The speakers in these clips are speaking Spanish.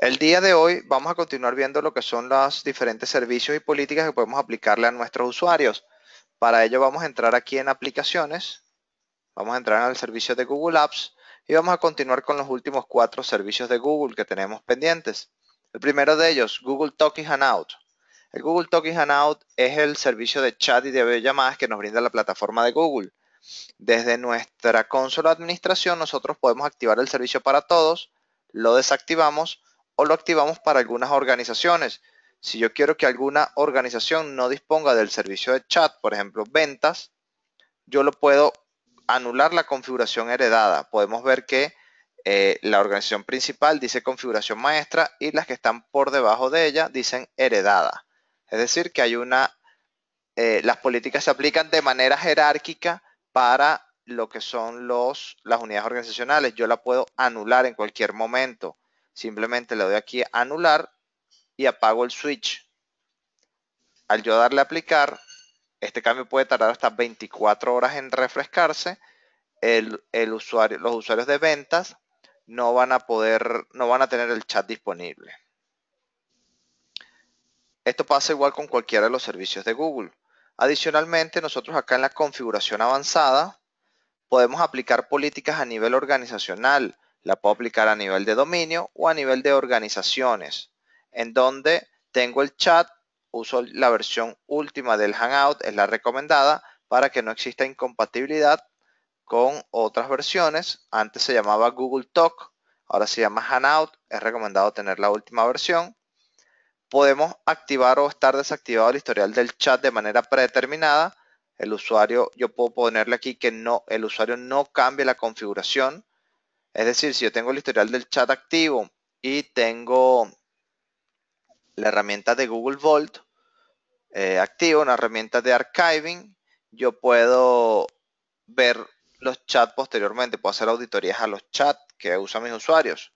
El día de hoy vamos a continuar viendo lo que son los diferentes servicios y políticas que podemos aplicarle a nuestros usuarios. Para ello vamos a entrar aquí en aplicaciones, vamos a entrar en al servicio de Google Apps y vamos a continuar con los últimos cuatro servicios de Google que tenemos pendientes. El primero de ellos, Google Talk y Hangout. El Google Talk y Hangout es el servicio de chat y de llamadas que nos brinda la plataforma de Google. Desde nuestra consola de administración nosotros podemos activar el servicio para todos, lo desactivamos o lo activamos para algunas organizaciones. Si yo quiero que alguna organización no disponga del servicio de chat, por ejemplo, ventas, yo lo puedo anular la configuración heredada. Podemos ver que eh, la organización principal dice configuración maestra y las que están por debajo de ella dicen heredada. Es decir, que hay una, eh, las políticas se aplican de manera jerárquica para lo que son las unidades organizacionales. Yo la puedo anular en cualquier momento. Simplemente le doy aquí anular y apago el switch. Al yo darle a aplicar, este cambio puede tardar hasta 24 horas en refrescarse. El, usuario, los usuarios de ventas no van a poder, no van a tener el chat disponible. Esto pasa igual con cualquiera de los servicios de Google. Adicionalmente, nosotros acá en la configuración avanzada podemos aplicar políticas a nivel organizacional la puedo aplicar a nivel de dominio o a nivel de organizaciones, en donde tengo el chat, uso la versión última del Hangout, es la recomendada, para que no exista incompatibilidad con otras versiones. Antes se llamaba Google Talk, ahora se llama Hangout, es recomendado tener la última versión. Podemos activar o estar desactivado el historial del chat de manera predeterminada. El usuario, yo puedo ponerle aquí que no, el usuario no cambie la configuración es decir, si yo tengo el historial del chat activo y tengo la herramienta de Google Vault eh, activo, activa, una herramienta de archiving, yo puedo ver los chats posteriormente, puedo hacer auditorías a los chats que usan mis usuarios.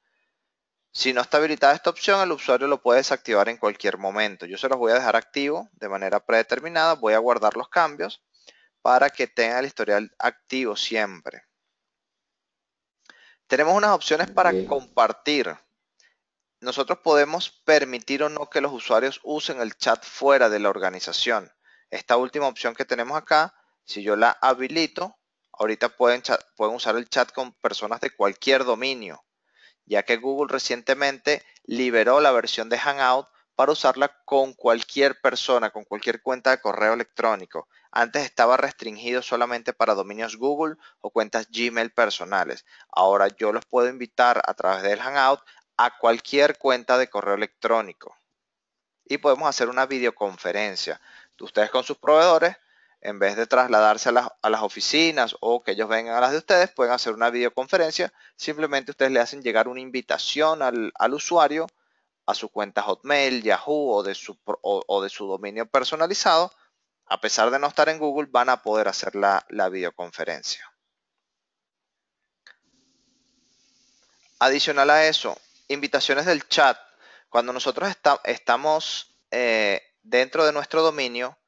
Si no está habilitada esta opción, el usuario lo puede desactivar en cualquier momento. Yo se los voy a dejar activo de manera predeterminada, voy a guardar los cambios para que tenga el historial activo siempre. Tenemos unas opciones para compartir. Nosotros podemos permitir o no que los usuarios usen el chat fuera de la organización. Esta última opción que tenemos acá, si yo la habilito, ahorita pueden, pueden usar el chat con personas de cualquier dominio, ya que Google recientemente liberó la versión de Hangout para usarla con cualquier persona, con cualquier cuenta de correo electrónico. Antes estaba restringido solamente para dominios Google o cuentas Gmail personales. Ahora yo los puedo invitar a través del Hangout a cualquier cuenta de correo electrónico. Y podemos hacer una videoconferencia. Ustedes con sus proveedores, en vez de trasladarse a las, oficinas o que ellos vengan a las de ustedes, pueden hacer una videoconferencia. Simplemente ustedes le hacen llegar una invitación al usuario a su cuenta Hotmail, Yahoo o de su, dominio personalizado, a pesar de no estar en Google, van a poder hacer la, videoconferencia. Adicional a eso, invitaciones del chat. Cuando nosotros estamos eh, dentro de nuestro dominio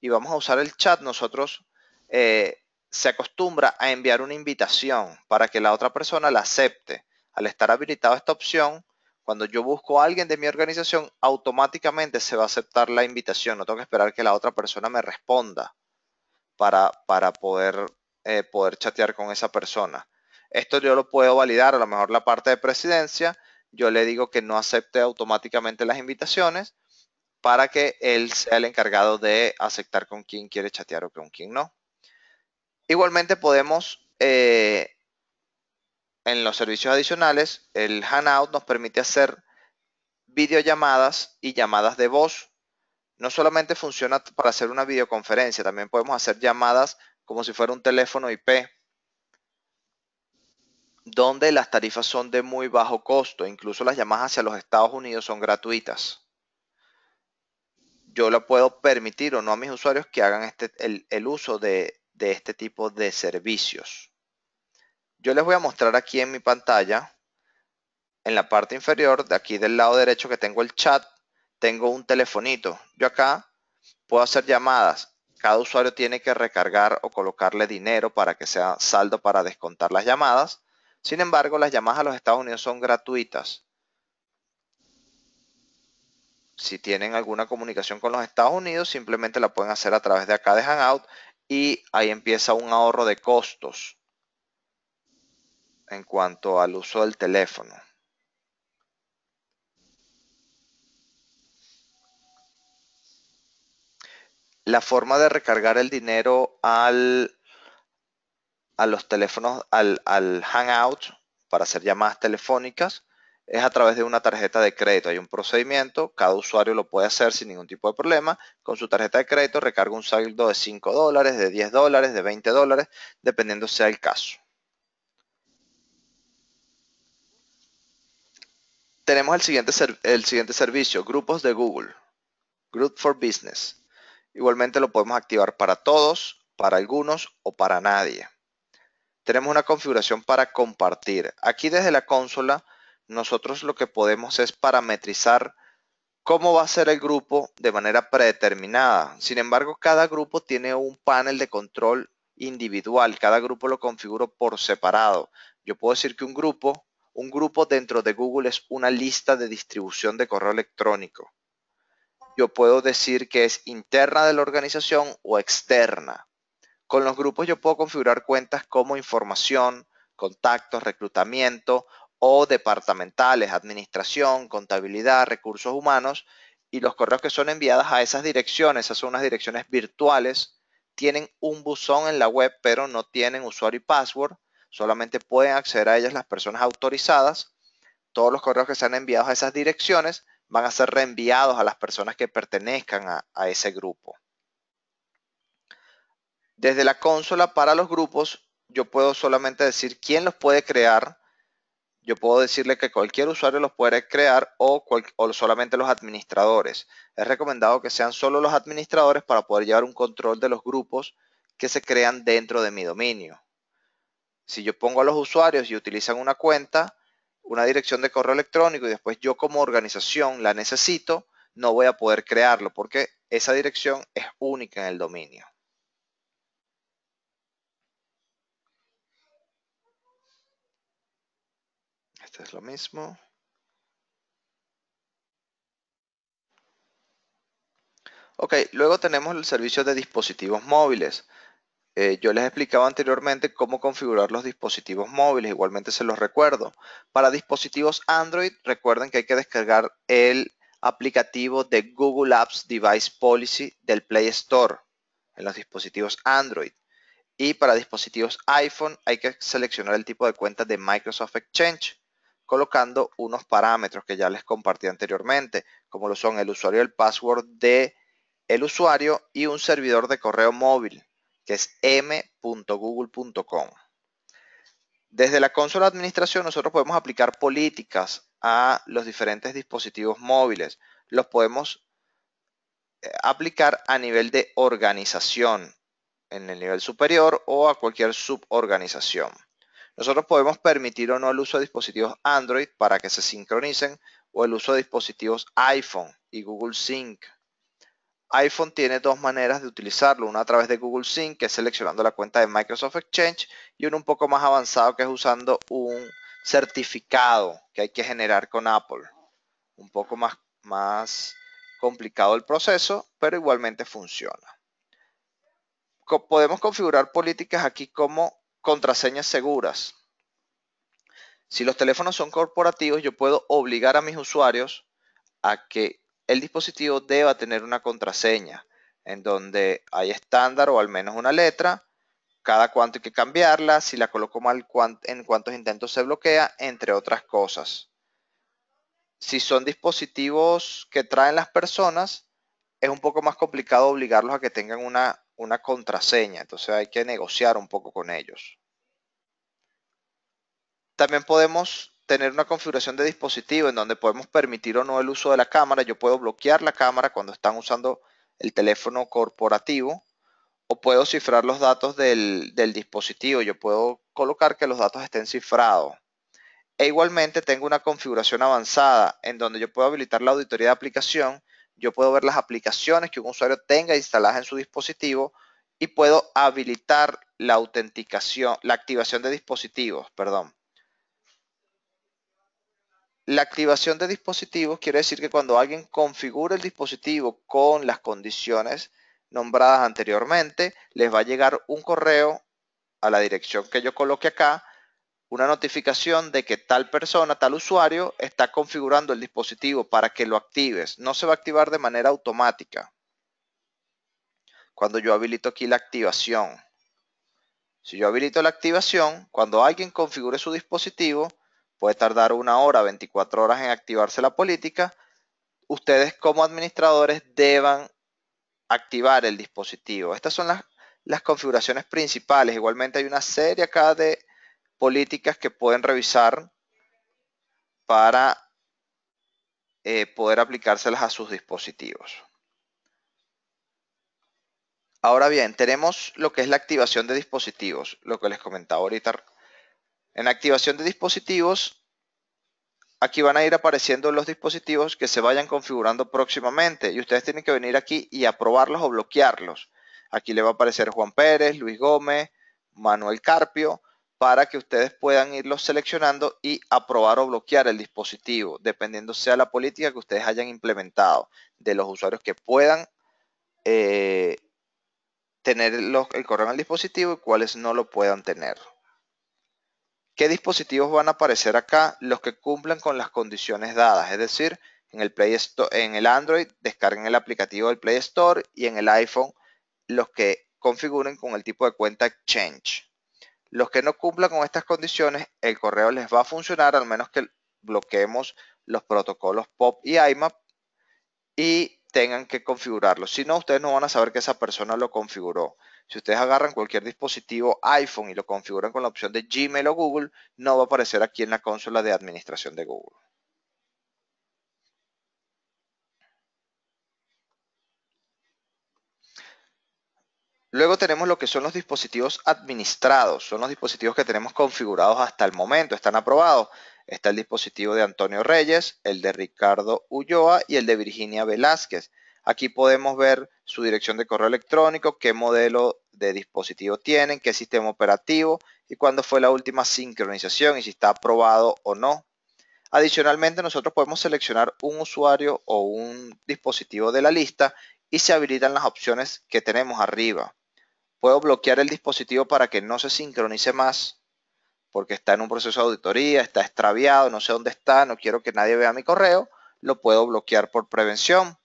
y vamos a usar el chat, nosotros eh, se acostumbra a enviar una invitación para que la otra persona la acepte. Al estar habilitada esta opción, cuando yo busco a alguien de mi organización, automáticamente se va a aceptar la invitación. No tengo que esperar que la otra persona me responda para, poder, eh, poder chatear con esa persona. Esto yo lo puedo validar, a lo mejor la parte de presidencia, yo le digo que no acepte automáticamente las invitaciones para que él sea el encargado de aceptar con quién quiere chatear o con quién no. Igualmente podemos eh, en los servicios adicionales, el Hangout nos permite hacer videollamadas y llamadas de voz. No solamente funciona para hacer una videoconferencia, también podemos hacer llamadas como si fuera un teléfono IP, donde las tarifas son de muy bajo costo. Incluso las llamadas hacia los Estados Unidos son gratuitas. Yo lo puedo permitir o no a mis usuarios que hagan este, el, uso de este tipo de servicios. Yo les voy a mostrar aquí en mi pantalla, en la parte inferior, de aquí del lado derecho que tengo el chat, tengo un telefonito. Yo acá puedo hacer llamadas. Cada usuario tiene que recargar o colocarle dinero para que sea saldo para descontar las llamadas. Sin embargo, las llamadas a los Estados Unidos son gratuitas. Si tienen alguna comunicación con los Estados Unidos, simplemente la pueden hacer a través de acá de Hangout y ahí empieza un ahorro de costos en cuanto al uso del teléfono. la forma de recargar el dinero al, a los teléfonos, al, al, hangout para hacer llamadas telefónicas es a través de una tarjeta de crédito. Hay un procedimiento, cada usuario lo puede hacer sin ningún tipo de problema. Con su tarjeta de crédito recarga un saldo de 5 dólares, de 10 dólares, de 20 dólares, dependiendo sea el caso. tenemos el siguiente, el siguiente servicio, grupos de Google, Group for Business. Igualmente lo podemos activar para todos, para algunos o para nadie. Tenemos una configuración para compartir. Aquí desde la consola nosotros lo que podemos es parametrizar cómo va a ser el grupo de manera predeterminada. Sin embargo, cada grupo tiene un panel de control individual. Cada grupo lo configuro por separado. Yo puedo decir que un grupo un grupo dentro de Google es una lista de distribución de correo electrónico. Yo puedo decir que es interna de la organización o externa. Con los grupos yo puedo configurar cuentas como información, contactos, reclutamiento o departamentales, administración, contabilidad, recursos humanos y los correos que son enviados a esas direcciones, esas son unas direcciones virtuales, tienen un buzón en la web pero no tienen usuario y password Solamente pueden acceder a ellas las personas autorizadas. Todos los correos que sean enviados a esas direcciones van a ser reenviados a las personas que pertenezcan a, ese grupo. Desde la consola para los grupos, yo puedo solamente decir quién los puede crear. Yo puedo decirle que cualquier usuario los puede crear o solamente los administradores. Es recomendado que sean solo los administradores para poder llevar un control de los grupos que se crean dentro de mi dominio si yo pongo a los usuarios y utilizan una cuenta, una dirección de correo electrónico y después yo como organización la necesito, no voy a poder crearlo porque esa dirección es única en el dominio. Esto es lo mismo. Ok, luego tenemos el servicio de dispositivos móviles. Eh, yo les explicaba anteriormente cómo configurar los dispositivos móviles, igualmente se los recuerdo. Para dispositivos Android, recuerden que hay que descargar el aplicativo de Google Apps Device Policy del Play Store en los dispositivos Android. Y para dispositivos iPhone hay que seleccionar el tipo de cuenta de Microsoft Exchange colocando unos parámetros que ya les compartí anteriormente, como lo son el usuario, el password de el usuario y un servidor de correo móvil que es m.google.com. Desde la consola de administración nosotros podemos aplicar políticas a los diferentes dispositivos móviles. Los podemos eh, aplicar a nivel de organización, en el nivel superior o a cualquier suborganización. Nosotros podemos permitir o no el uso de dispositivos Android para que se sincronicen o el uso de dispositivos iPhone y Google Sync iPhone tiene dos maneras de utilizarlo, una a través de Google Sync, que es seleccionando la cuenta de Microsoft Exchange, y uno un poco más avanzado, que es usando un certificado que hay que generar con Apple. Un poco más, más complicado el proceso, pero igualmente funciona. podemos configurar políticas aquí como contraseñas seguras. Si los teléfonos son corporativos, yo puedo obligar a mis usuarios a que el dispositivo deba tener una contraseña en donde hay estándar o al menos una letra, cada cuánto hay que cambiarla, si la coloco mal en cuántos intentos se bloquea, entre otras cosas. Si son dispositivos que traen las personas, es un poco más complicado obligarlos a que tengan una, una contraseña, entonces hay que negociar un poco con ellos. También podemos tener una configuración de dispositivo en donde podemos permitir o no el uso de la cámara. Yo puedo bloquear la cámara cuando están usando el teléfono corporativo o puedo cifrar los datos del, dispositivo. Yo puedo colocar que los datos estén cifrados. E igualmente tengo una configuración avanzada en donde yo puedo habilitar la auditoría de aplicación. Yo puedo ver las aplicaciones que un usuario tenga instaladas en su dispositivo y puedo habilitar la autenticación, la activación de dispositivos, perdón. La activación de dispositivos quiere decir que cuando alguien configura el dispositivo con las condiciones nombradas anteriormente, les va a llegar un correo a la dirección que yo coloque acá, una notificación de que tal persona, tal usuario está configurando el dispositivo para que lo actives. No se va a activar de manera automática. Cuando yo habilito aquí la activación. Si yo habilito la activación, cuando alguien configure su dispositivo, puede tardar una hora, 24 horas en activarse la política, ustedes como administradores deban activar el dispositivo. Estas son las, configuraciones principales. Igualmente hay una serie acá de políticas que pueden revisar para eh, poder aplicárselas a sus dispositivos. Ahora bien, tenemos lo que es la activación de dispositivos, lo que les comentaba ahorita en activación de dispositivos, aquí van a ir apareciendo los dispositivos que se vayan configurando próximamente y ustedes tienen que venir aquí y aprobarlos o bloquearlos. Aquí le va a aparecer Juan Pérez, Luis Gómez, Manuel Carpio, para que ustedes puedan irlos seleccionando y aprobar o bloquear el dispositivo, dependiendo sea la política que ustedes hayan implementado, de los usuarios que puedan eh, tener el correo en el dispositivo y cuáles no lo puedan tener qué dispositivos van a aparecer acá los que cumplan con las condiciones dadas, es decir, en el, Play Store, en el Android descarguen el aplicativo del Play Store y en el iPhone los que configuren con el tipo de cuenta Exchange. Los que no cumplan con estas condiciones, el correo les va a funcionar al menos que bloqueemos los protocolos POP y IMAP y tengan que configurarlo. Si no, ustedes no van a saber que esa persona lo configuró. Si ustedes agarran cualquier dispositivo iPhone y lo configuran con la opción de Gmail o Google, no va a aparecer aquí en la consola de administración de Google. Luego tenemos lo que son los dispositivos administrados, son los dispositivos que tenemos configurados hasta el momento, están aprobados. Está el dispositivo de Antonio Reyes, el de Ricardo Ulloa y el de Virginia Velázquez. Aquí podemos ver su dirección de correo electrónico, qué modelo de dispositivo tienen, qué sistema operativo y cuándo fue la última sincronización y si está aprobado o no. Adicionalmente, nosotros podemos seleccionar un usuario o un dispositivo de la lista y se habilitan las opciones que tenemos arriba. Puedo bloquear el dispositivo para que no se sincronice más porque está en un proceso de auditoría, está extraviado, no sé dónde está, no quiero que nadie vea mi correo. Lo puedo bloquear por prevención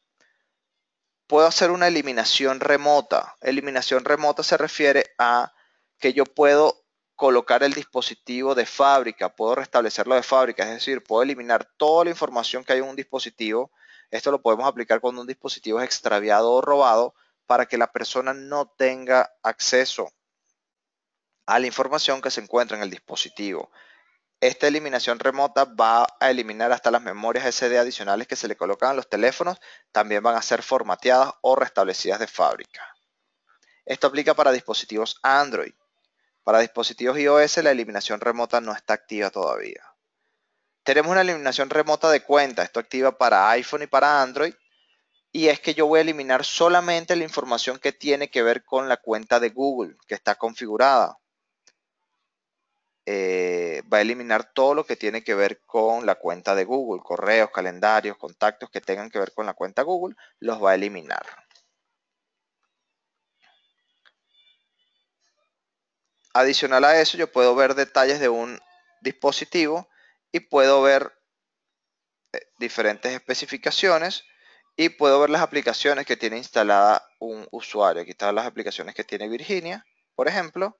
puedo hacer una eliminación remota. Eliminación remota se refiere a que yo puedo colocar el dispositivo de fábrica, puedo restablecerlo de fábrica, es decir, puedo eliminar toda la información que hay en un dispositivo. Esto lo podemos aplicar cuando un dispositivo es extraviado o robado para que la persona no tenga acceso a la información que se encuentra en el dispositivo. Esta eliminación remota va a eliminar hasta las memorias SD adicionales que se le colocan a los teléfonos, también van a ser formateadas o restablecidas de fábrica. Esto aplica para dispositivos Android. Para dispositivos iOS la eliminación remota no está activa todavía. Tenemos una eliminación remota de cuenta, esto activa para iPhone y para Android, y es que yo voy a eliminar solamente la información que tiene que ver con la cuenta de Google que está configurada. Eh, va a eliminar todo lo que tiene que ver con la cuenta de Google, correos, calendarios, contactos que tengan que ver con la cuenta Google, los va a eliminar. Adicional a eso, yo puedo ver detalles de un dispositivo y puedo ver eh, diferentes especificaciones y puedo ver las aplicaciones que tiene instalada un usuario. Aquí están las aplicaciones que tiene Virginia, por ejemplo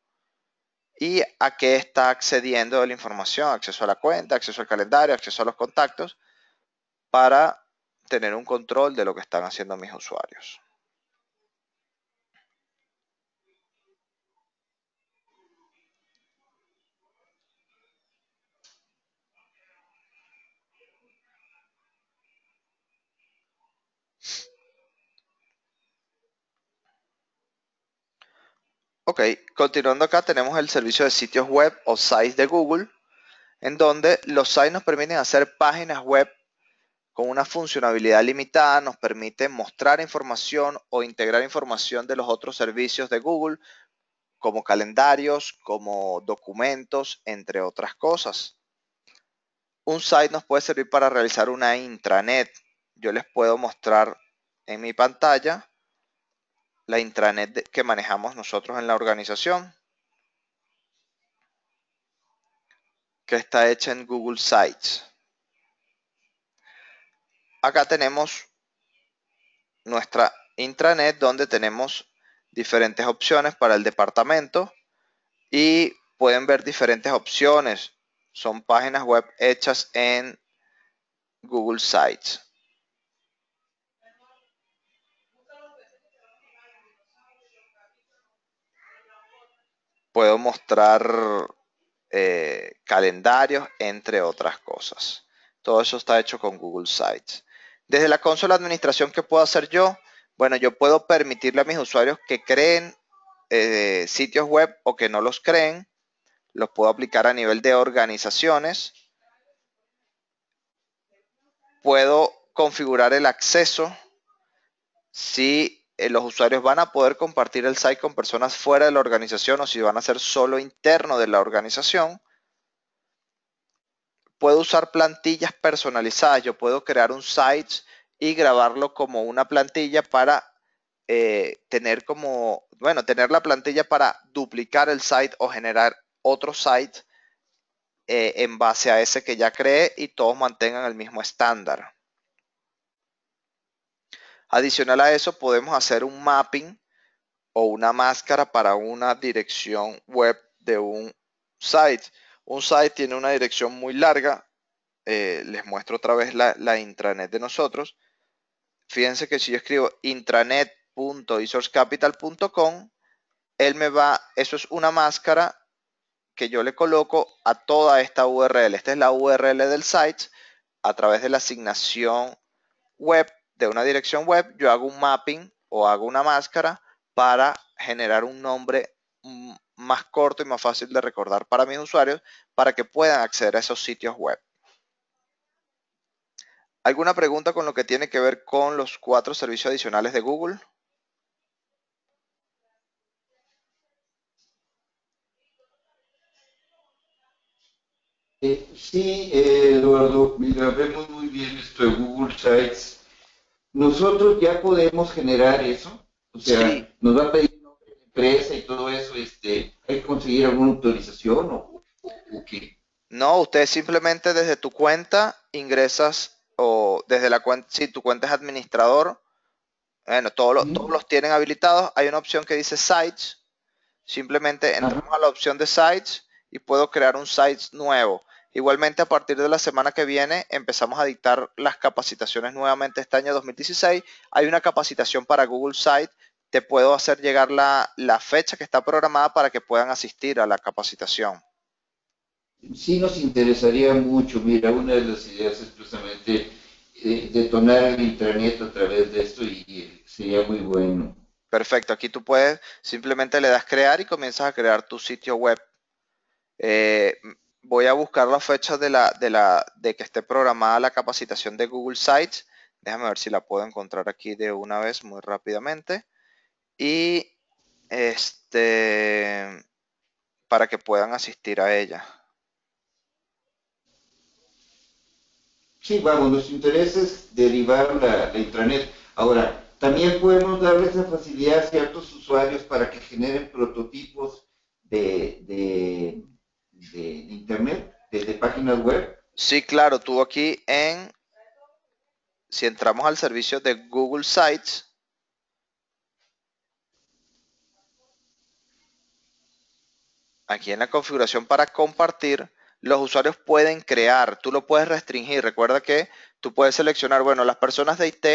y a qué está accediendo la información, acceso a la cuenta, acceso al calendario, acceso a los contactos, para tener un control de lo que están haciendo mis usuarios. Ok, continuando acá tenemos el servicio de sitios web o sites de Google, en donde los sites nos permiten hacer páginas web con una funcionalidad limitada, nos permite mostrar información o integrar información de los otros servicios de Google, como calendarios, como documentos, entre otras cosas. Un site nos puede servir para realizar una intranet. Yo les puedo mostrar en mi pantalla la intranet que manejamos nosotros en la organización, que está hecha en Google Sites. Acá tenemos nuestra intranet donde tenemos diferentes opciones para el departamento y pueden ver diferentes opciones. Son páginas web hechas en Google Sites. puedo mostrar eh, calendarios, entre otras cosas. Todo eso está hecho con Google Sites. Desde la consola de administración, ¿qué puedo hacer yo? Bueno, yo puedo permitirle a mis usuarios que creen eh, sitios web o que no los creen. Los puedo aplicar a nivel de organizaciones. Puedo configurar el acceso si eh, los usuarios van a poder compartir el site con personas fuera de la organización o si van a ser solo interno de la organización. Puedo usar plantillas personalizadas. Yo puedo crear un site y grabarlo como una plantilla para eh, tener como, bueno, tener la plantilla para duplicar el site o generar otro site eh, en base a ese que ya creé y todos mantengan el mismo estándar. Adicional a eso, podemos hacer un mapping o una máscara para una dirección web de un site. Un site tiene una dirección muy larga. Eh, les muestro otra vez la, intranet de nosotros. Fíjense que si yo escribo intranet.esourcecapital.com, él me va, eso es una máscara que yo le coloco a toda esta URL. Esta es la URL del site a través de la asignación web de una dirección web, yo hago un mapping o hago una máscara para generar un nombre mm, más corto y más fácil de recordar para mis usuarios para que puedan acceder a esos sitios web. ¿Alguna pregunta con lo que tiene que ver con los cuatro servicios adicionales de Google? Eh, sí, eh, Eduardo, mira, vemos muy bien esto de Google Sites nosotros ya podemos generar eso, o sea, nos va a pedir nombre empresa y todo eso, este, hay que conseguir alguna autorización o, qué. No, usted simplemente desde tu cuenta ingresas o desde la cuenta, si tu cuenta es administrador, bueno, todos los, tienen habilitados. Hay una opción que dice Sites. Simplemente entramos a la opción de Sites y puedo crear un Sites nuevo. Igualmente, a partir de la semana que viene empezamos a dictar las capacitaciones nuevamente este año 2016. Hay una capacitación para Google Site. Te puedo hacer llegar la, fecha que está programada para que puedan asistir a la capacitación. Sí, nos interesaría mucho. Mira, una de las ideas es precisamente eh, detonar el intranet a través de esto y eh, sería muy bueno. Perfecto, aquí tú puedes, simplemente le das crear y comienzas a crear tu sitio web. Eh, voy a buscar la fecha de, la, de, la, de que esté programada la capacitación de Google Sites. Déjame ver si la puedo encontrar aquí de una vez muy rápidamente. Y este para que puedan asistir a ella. Sí, vamos, nuestro interés es derivar la, intranet. Ahora, también podemos darle la facilidad a ciertos usuarios para que generen prototipos de de, internet, desde páginas web. Sí, claro, tú aquí en, si entramos al servicio de Google Sites, aquí en la configuración para compartir, los usuarios pueden crear, tú lo puedes restringir. Recuerda que tú puedes seleccionar, bueno, las personas de IT,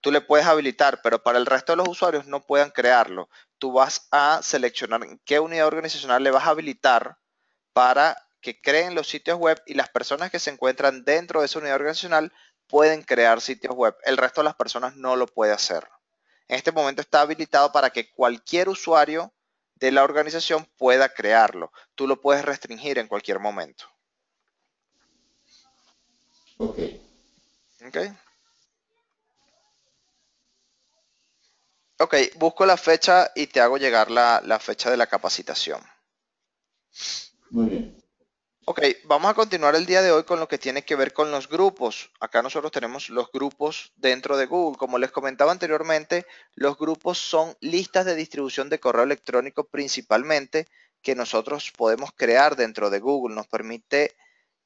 tú le puedes habilitar, pero para el resto de los usuarios no puedan crearlo. Tú vas a seleccionar qué unidad organizacional le vas a habilitar para que creen los sitios web y las personas que se encuentran dentro de esa unidad organizacional pueden crear sitios web. El resto de las personas no lo puede hacer. En este momento está habilitado para que cualquier usuario de la organización pueda crearlo. Tú lo puedes restringir en cualquier momento. Ok. Ok. Ok, busco la fecha y te hago llegar la, la fecha de la capacitación. Muy bien. Ok, vamos a continuar el día de hoy con lo que tiene que ver con los grupos. Acá nosotros tenemos los grupos dentro de Google. Como les comentaba anteriormente, los grupos son listas de distribución de correo electrónico principalmente que nosotros podemos crear dentro de Google. Nos permite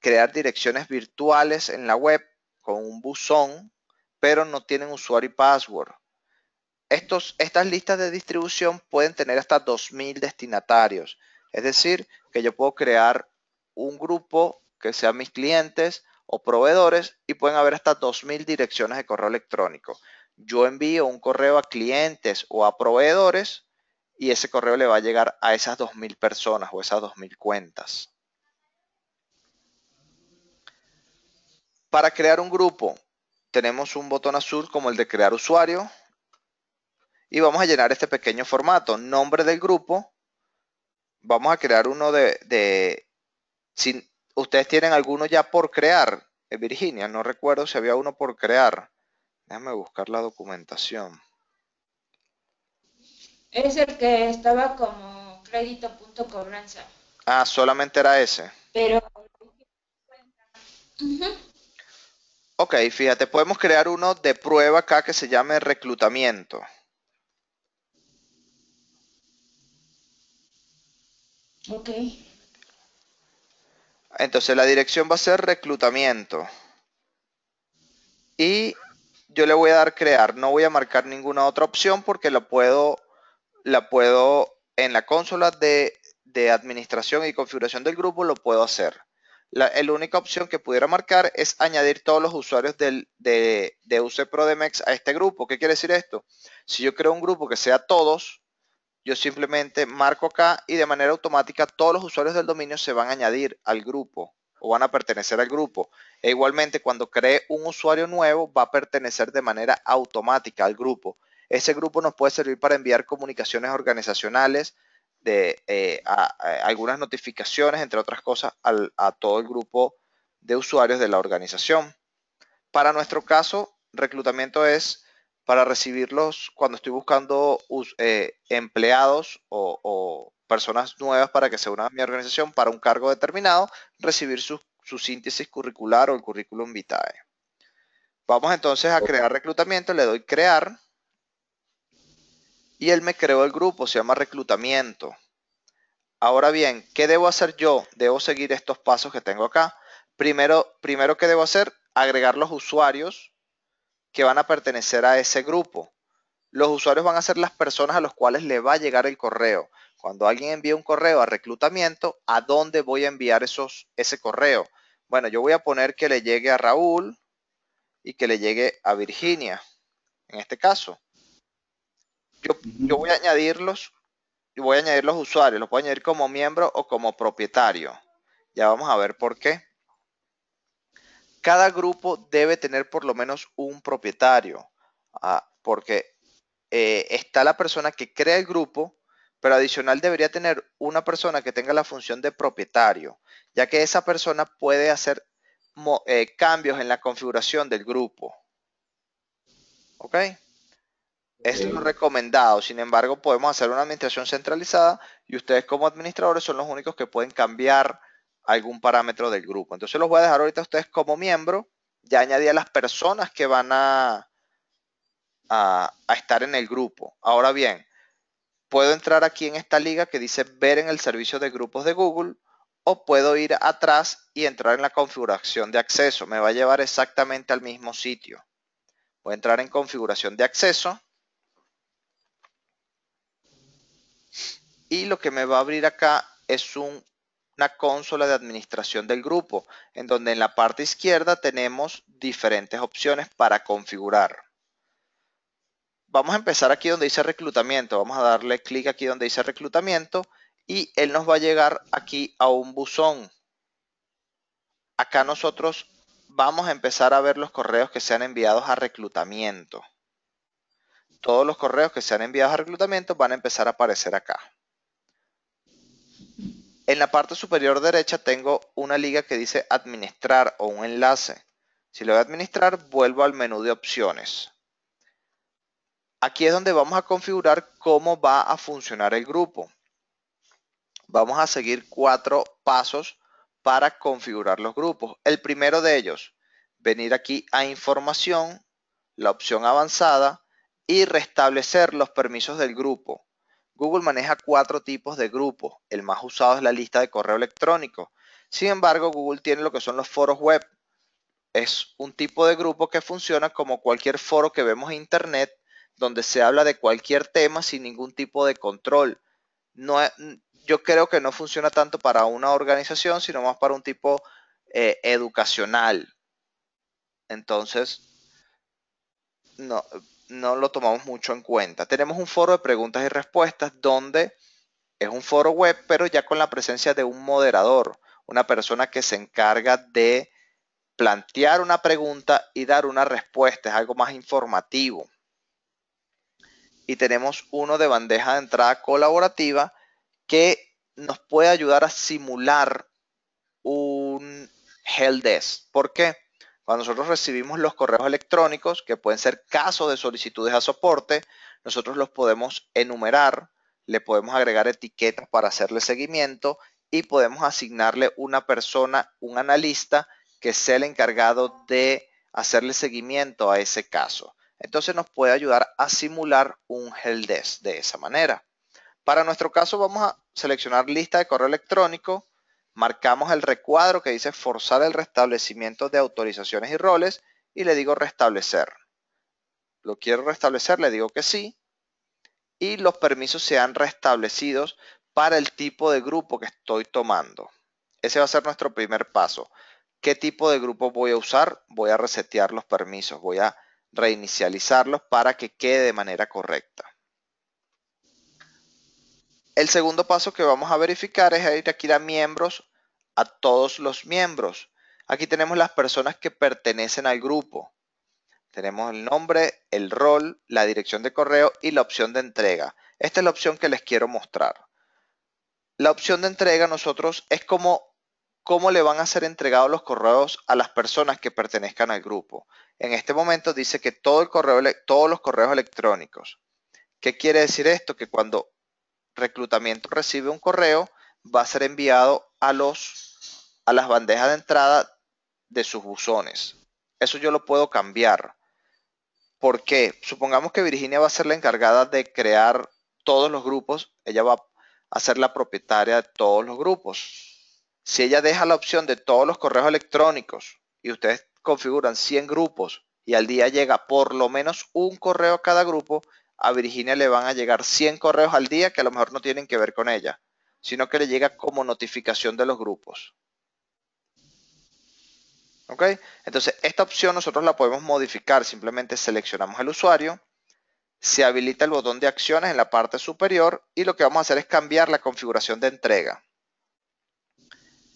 crear direcciones virtuales en la web con un buzón, pero no tienen usuario y password. estas listas de distribución pueden tener hasta 2.000 destinatarios. Es decir, que yo puedo crear un grupo que sean mis clientes o proveedores y pueden haber hasta 2.000 direcciones de correo electrónico. Yo envío un correo a clientes o a proveedores y ese correo le va a llegar a esas 2.000 personas o esas 2.000 cuentas. Para crear un grupo tenemos un botón azul como el de crear usuario y vamos a llenar este pequeño formato, nombre del grupo, vamos a crear uno de, si ustedes tienen alguno ya por crear, en Virginia, no recuerdo si había uno por crear. Déjame buscar la documentación. Es el que estaba como cobranza. Ah, solamente era ese. Pero... Ok, fíjate, podemos crear uno de prueba acá que se llame reclutamiento. Ok. Entonces la dirección va a ser reclutamiento. Y yo le voy a dar crear. No voy a marcar ninguna otra opción porque la puedo, la puedo en la consola de, administración y configuración del grupo lo puedo hacer. La, única opción que pudiera marcar es añadir todos los usuarios del, de, de UC Prodemex a este grupo. ¿Qué quiere decir esto? Si yo creo un grupo que sea todos, yo simplemente marco acá y de manera automática todos los usuarios del dominio se van a añadir al grupo o van a pertenecer al grupo. E igualmente cuando cree un usuario nuevo va a pertenecer de manera automática al grupo. Ese grupo nos puede servir para enviar comunicaciones organizacionales, de eh, algunas notificaciones, entre otras cosas, a todo el grupo de usuarios de la organización. Para nuestro caso, reclutamiento es para recibirlos cuando estoy buscando eh, empleados o, personas nuevas para que se unan a mi organización para un cargo determinado, recibir su, síntesis curricular o el currículum vitae. Vamos entonces a crear reclutamiento, le doy crear y él me creó el grupo, se llama reclutamiento. Ahora bien, ¿qué debo hacer yo? Debo seguir estos pasos que tengo acá. Primero, primero ¿qué debo hacer? Agregar los usuarios que van a pertenecer a ese grupo. Los usuarios van a ser las personas a los cuales le va a llegar el correo. Cuando alguien envía un correo a reclutamiento, ¿a dónde voy a enviar esos, ese correo? Bueno, yo voy a poner que le llegue a Raúl y que le llegue a Virginia, en este caso. Yo, voy a añadirlos, y voy a añadir los usuarios, los puedo añadir como miembro o como propietario. Ya vamos a ver por qué cada grupo debe tener por lo menos un propietario, ah, porque eh, está la persona que crea el grupo, pero adicional debería tener una persona que tenga la función de propietario, ya que esa persona puede hacer eh, cambios en la configuración del grupo. ¿Ok? Es lo recomendado. Sin embargo, podemos hacer una administración centralizada y ustedes como administradores son los únicos que pueden cambiar algún parámetro del grupo. Entonces los voy a dejar ahorita a ustedes como miembro. Ya añadí a las personas que van a, a, estar en el grupo. Ahora bien, puedo entrar aquí en esta liga que dice ver en el servicio de grupos de Google o puedo ir atrás y entrar en la configuración de acceso. Me va a llevar exactamente al mismo sitio. Voy a entrar en configuración de acceso. Y lo que me va a abrir acá es un una consola de administración del grupo, en donde en la parte izquierda tenemos diferentes opciones para configurar. Vamos a empezar aquí donde dice reclutamiento. Vamos a darle clic aquí donde dice reclutamiento y él nos va a llegar aquí a un buzón. Acá nosotros vamos a empezar a ver los correos que se han enviado a reclutamiento. Todos los correos que se han enviado a reclutamiento van a empezar a aparecer acá. En la parte superior derecha tengo una liga que dice administrar o un enlace. Si lo voy a administrar, vuelvo al menú de opciones. Aquí es donde vamos a configurar cómo va a funcionar el grupo. Vamos a seguir cuatro pasos para configurar los grupos. El primero de ellos, venir aquí a información, la opción avanzada y restablecer los permisos del grupo. Google maneja cuatro tipos de grupos. El más usado es la lista de correo electrónico. Sin embargo, Google tiene lo que son los foros web. Es un tipo de grupo que funciona como cualquier foro que vemos en Internet, donde se habla de cualquier tema sin ningún tipo de control. yo creo que no funciona tanto para una organización, sino más para un tipo eh, educacional. Entonces, no, no lo tomamos mucho en cuenta. Tenemos un foro de preguntas y respuestas donde es un foro web, pero ya con la presencia de un moderador, una persona que se encarga de plantear una pregunta y dar una respuesta, es algo más informativo. Y tenemos uno de bandeja de entrada colaborativa que nos puede ayudar a simular un helpdesk. ¿Por qué? Cuando nosotros recibimos los correos electrónicos, que pueden ser casos de solicitudes a soporte, nosotros los podemos enumerar, le podemos agregar etiquetas para hacerle seguimiento y podemos asignarle una persona, un analista, que sea el encargado de hacerle seguimiento a ese caso. Entonces nos puede ayudar a simular un helpdesk de esa manera. Para nuestro caso vamos a seleccionar lista de correo electrónico Marcamos el recuadro que dice forzar el restablecimiento de autorizaciones y roles y le digo restablecer. Lo quiero restablecer, le digo que sí. Y los permisos se han restablecidos para el tipo de grupo que estoy tomando. Ese va a ser nuestro primer paso. ¿Qué tipo de grupo voy a usar? Voy a resetear los permisos, voy a reinicializarlos para que quede de manera correcta. El segundo paso que vamos a verificar es ir aquí a miembros, a todos los miembros. Aquí tenemos las personas que pertenecen al grupo. Tenemos el nombre, el rol, la dirección de correo y la opción de entrega. Esta es la opción que les quiero mostrar. La opción de entrega nosotros es como cómo le van a ser entregados los correos a las personas que pertenezcan al grupo. En este momento dice que todo el correo, todos los correos electrónicos. ¿Qué quiere decir esto? Que cuando reclutamiento recibe un correo, va a ser enviado a, los, a las bandejas de entrada de sus buzones. Eso yo lo puedo cambiar. ¿Por qué? Supongamos que Virginia va a ser la encargada de crear todos los grupos. Ella va a ser la propietaria de todos los grupos. Si ella deja la opción de todos los correos electrónicos y ustedes configuran 100 grupos y al día llega por lo menos un correo a cada grupo, a Virginia le van a llegar 100 correos al día que a lo mejor no tienen que ver con ella, sino que le llega como notificación de los grupos. ¿Ok? Entonces, esta opción nosotros la podemos modificar. Simplemente seleccionamos el usuario, se habilita el botón de acciones en la parte superior y lo que vamos a hacer es cambiar la configuración de entrega.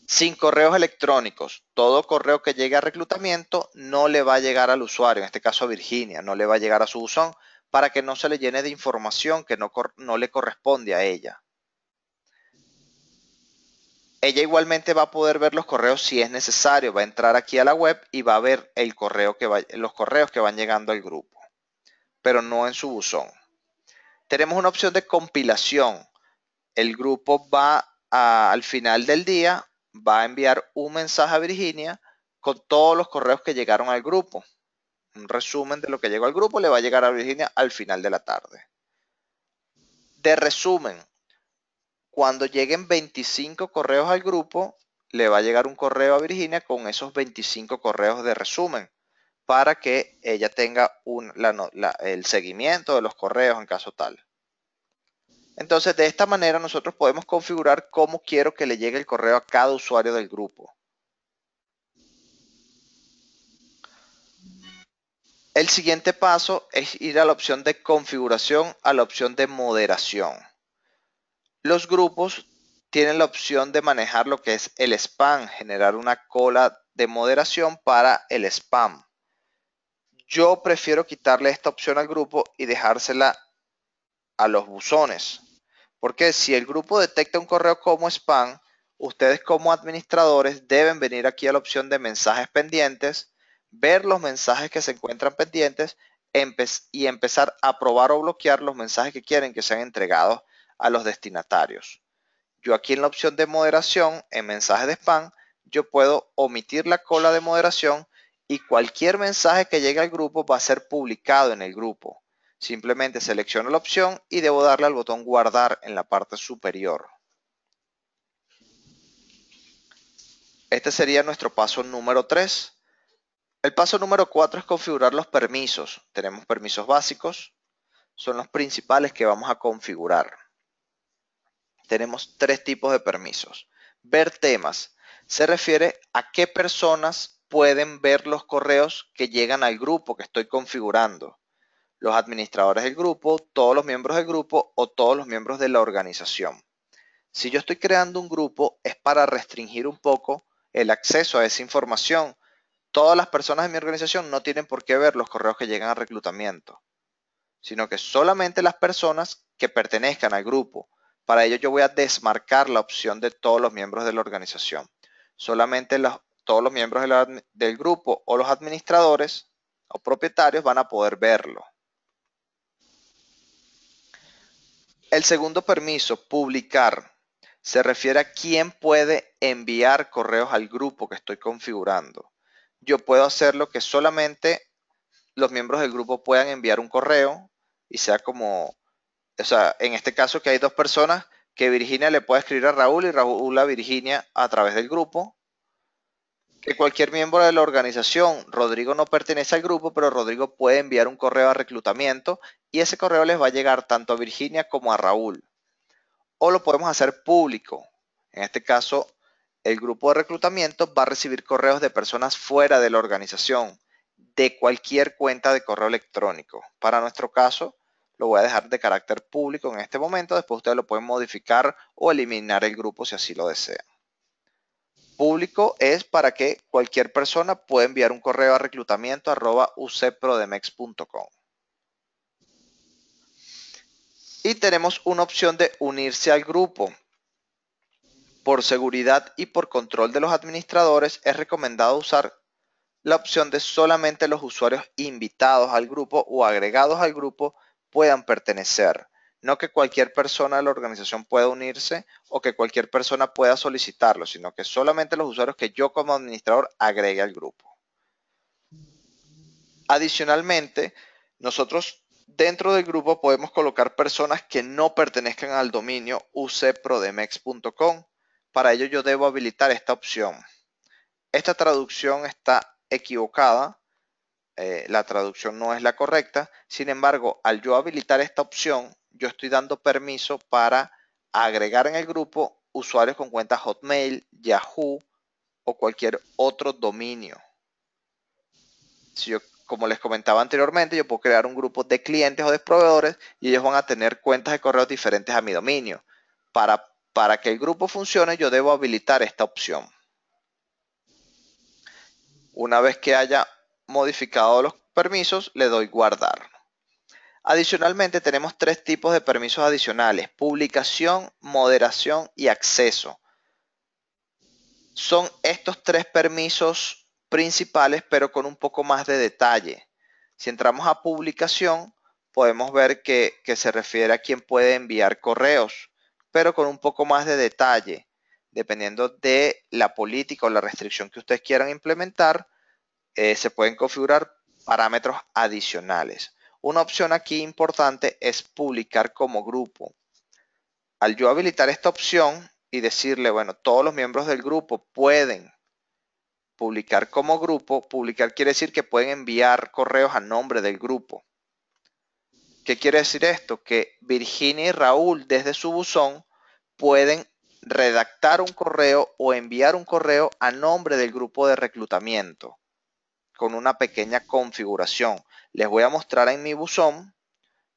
Sin correos electrónicos, todo correo que llegue a reclutamiento no le va a llegar al usuario, en este caso a Virginia, no le va a llegar a su buzón, para que no se le llene de información que no, le corresponde a ella. Ella igualmente va a poder ver los correos si es necesario. Va a entrar aquí a la web y va a ver el correo que los correos que van llegando al grupo, pero no en su buzón. Tenemos una opción de compilación. El grupo va al final del día, va a enviar un mensaje a Virginia con todos los correos que llegaron al grupo resumen de lo que llegó al grupo le va a llegar a Virginia al final de la tarde. De resumen, cuando lleguen 25 correos al grupo, le va a llegar un correo a Virginia con esos 25 correos de resumen para que ella tenga un, el seguimiento de los correos en caso tal. Entonces, de esta manera nosotros podemos configurar cómo quiero que le llegue el correo a cada usuario del grupo. El siguiente paso es ir a la opción de configuración, a la opción de moderación. Los grupos tienen la opción de manejar lo que es el spam, generar una cola de moderación para el spam. Yo prefiero quitarle esta opción al grupo y dejársela a los buzones. Porque si el grupo detecta un correo como spam, ustedes como administradores deben venir aquí a la opción de mensajes pendientes ver los mensajes que se encuentran pendientes y empezar a probar o bloquear los mensajes que quieren que sean entregados a los destinatarios. Yo aquí en la opción de moderación, en mensajes de spam, yo puedo omitir la cola de moderación y cualquier mensaje que llegue al grupo va a ser publicado en el grupo. Simplemente selecciono la opción y debo darle al botón guardar en la parte superior. Este sería nuestro paso número 3. El paso número 4 es configurar los permisos. Tenemos permisos básicos, son los principales que vamos a configurar. Tenemos tres tipos de permisos. Ver temas se refiere a qué personas pueden ver los correos que llegan al grupo que estoy configurando. Los administradores del grupo, todos los miembros del grupo o todos los miembros de la organización. Si yo estoy creando un grupo es para restringir un poco el acceso a esa información todas las personas de mi organización no tienen por qué ver los correos que llegan a reclutamiento, sino que solamente las personas que pertenezcan al grupo. Para ello yo voy a desmarcar la opción de todos los miembros de la organización. Solamente todos los miembros del grupo o los administradores o propietarios van a poder verlo. El segundo permiso, publicar, se refiere a quién puede enviar correos al grupo que estoy configurando yo puedo hacerlo que solamente los miembros del grupo puedan enviar un correo y sea como, o sea, en este caso que hay dos personas, que Virginia le pueda escribir a Raúl y Raúl a Virginia a través del grupo. Que cualquier miembro de la organización, Rodrigo no pertenece al grupo, pero Rodrigo puede enviar un correo a reclutamiento y ese correo les va a llegar tanto a Virginia como a Raúl. O lo podemos hacer público. En este caso, el grupo de reclutamiento va a recibir correos de personas fuera de la organización, de cualquier cuenta de correo electrónico. Para nuestro caso, lo voy a dejar de carácter público en este momento, después ustedes lo pueden modificar o eliminar el grupo si así lo desean. Público es para que cualquier persona pueda enviar un correo a reclutamiento arroba ucprodemex.com. Y tenemos una opción de unirse al grupo. Por seguridad y por control de los administradores es recomendado usar la opción de solamente los usuarios invitados al grupo o agregados al grupo puedan pertenecer, no que cualquier persona de la organización pueda unirse o que cualquier persona pueda solicitarlo, sino que solamente los usuarios que yo como administrador agregue al grupo. Adicionalmente, nosotros dentro del grupo podemos colocar personas que no pertenezcan al dominio ucprodemex.com para ello yo debo habilitar esta opción. Esta traducción está equivocada, eh, la traducción no es la correcta. Sin embargo, al yo habilitar esta opción, yo estoy dando permiso para agregar en el grupo usuarios con cuentas Hotmail, Yahoo o cualquier otro dominio. como les comentaba anteriormente, yo puedo crear un grupo de clientes o de proveedores y ellos van a tener cuentas de correos diferentes a mi dominio. Para para que el grupo funcione, yo debo habilitar esta opción. Una vez que haya modificado los permisos, le doy guardar. Adicionalmente, tenemos tres tipos de permisos adicionales. Publicación, moderación y acceso. Son estos tres permisos principales, pero con un poco más de detalle. Si entramos a publicación, podemos ver que, se refiere a quien puede enviar correos, pero con un poco más de detalle, dependiendo de la política o la restricción que ustedes quieran implementar, eh, se pueden configurar parámetros adicionales. Una opción aquí importante es publicar como grupo. Al yo habilitar esta opción y decirle, bueno, todos los miembros del grupo pueden publicar como grupo, publicar quiere decir que pueden enviar correos a nombre del grupo. ¿Qué quiere decir esto? Que Virginia y Raúl desde su buzón pueden redactar un correo o enviar un correo a nombre del grupo de reclutamiento con una pequeña configuración. Les voy a mostrar en mi buzón.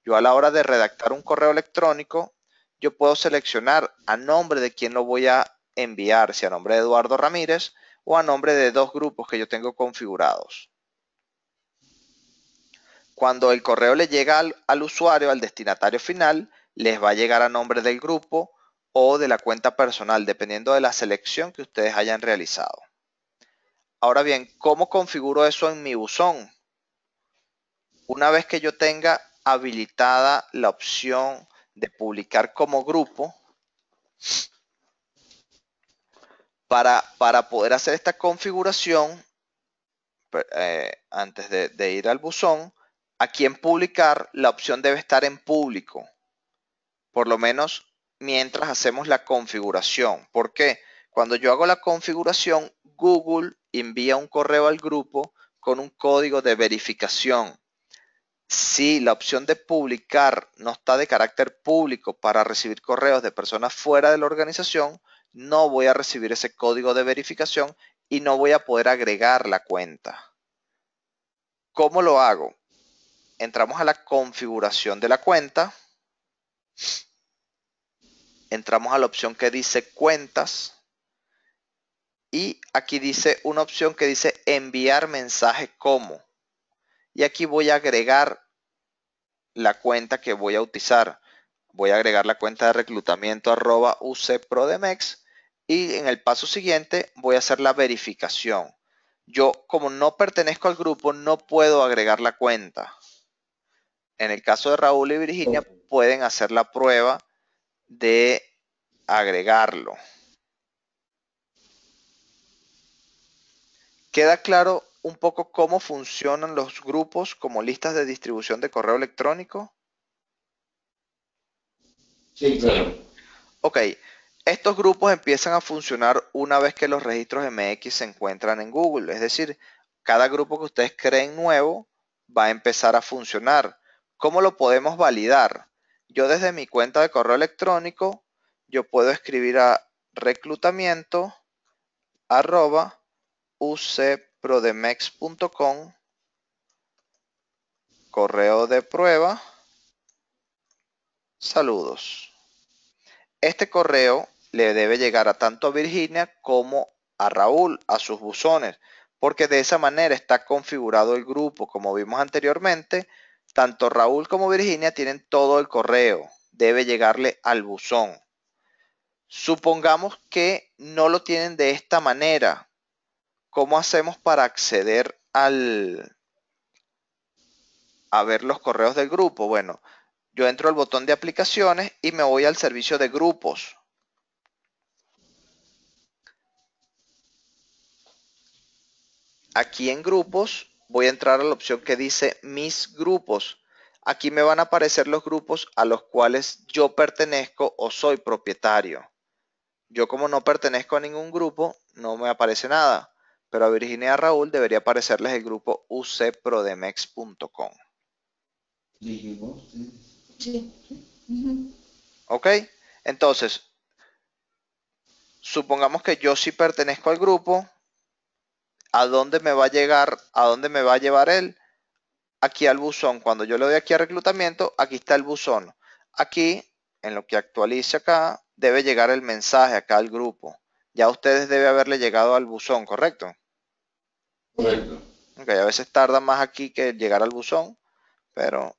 Yo a la hora de redactar un correo electrónico, yo puedo seleccionar a nombre de quién lo voy a enviar, si a nombre de Eduardo Ramírez o a nombre de dos grupos que yo tengo configurados. Cuando el correo le llega al, al usuario, al destinatario final, les va a llegar a nombre del grupo, o de la cuenta personal, dependiendo de la selección que ustedes hayan realizado. Ahora bien, ¿cómo configuro eso en mi buzón? Una vez que yo tenga habilitada la opción de publicar como grupo, para, para poder hacer esta configuración, eh, antes de, de ir al buzón, aquí en publicar, la opción debe estar en público. Por lo menos mientras hacemos la configuración. ¿Por qué? Cuando yo hago la configuración, Google envía un correo al grupo con un código de verificación. Si la opción de publicar no está de carácter público para recibir correos de personas fuera de la organización, no voy a recibir ese código de verificación y no voy a poder agregar la cuenta. ¿Cómo lo hago? Entramos a la configuración de la cuenta entramos a la opción que dice cuentas y aquí dice una opción que dice enviar mensaje como y aquí voy a agregar la cuenta que voy a utilizar voy a agregar la cuenta de reclutamiento arroba ucprodemex y en el paso siguiente voy a hacer la verificación yo como no pertenezco al grupo no puedo agregar la cuenta en el caso de Raúl y Virginia pueden hacer la prueba de agregarlo. Queda claro un poco cómo funcionan los grupos como listas de distribución de correo electrónico. Sí, claro. Ok, estos grupos empiezan a funcionar una vez que los registros MX se encuentran en Google. Es decir, cada grupo que ustedes creen nuevo va a empezar a funcionar. ¿Cómo lo podemos validar? yo desde mi cuenta de correo electrónico, yo puedo escribir a reclutamiento arroba correo de prueba, saludos. Este correo le debe llegar a tanto a Virginia como a Raúl, a sus buzones, porque de esa manera está configurado el grupo, como vimos anteriormente, tanto Raúl como Virginia tienen todo el correo. Debe llegarle al buzón. Supongamos que no lo tienen de esta manera. ¿Cómo hacemos para acceder al a ver los correos del grupo? Bueno, yo entro al botón de aplicaciones y me voy al servicio de grupos. Aquí en grupos voy a entrar a la opción que dice mis grupos. Aquí me van a aparecer los grupos a los cuales yo pertenezco o soy propietario. Yo como no pertenezco a ningún grupo, no me aparece nada. Pero a Virginia Raúl debería aparecerles el grupo ucprodemex.com. Ok, entonces, supongamos que yo sí pertenezco al grupo, a dónde me va a llegar, a dónde me va a llevar él, aquí al buzón. Cuando yo le doy aquí a reclutamiento, aquí está el buzón. Aquí, en lo que actualice acá, debe llegar el mensaje acá al grupo. Ya ustedes debe haberle llegado al buzón, ¿correcto? Correcto. a veces tarda más aquí que llegar al buzón, pero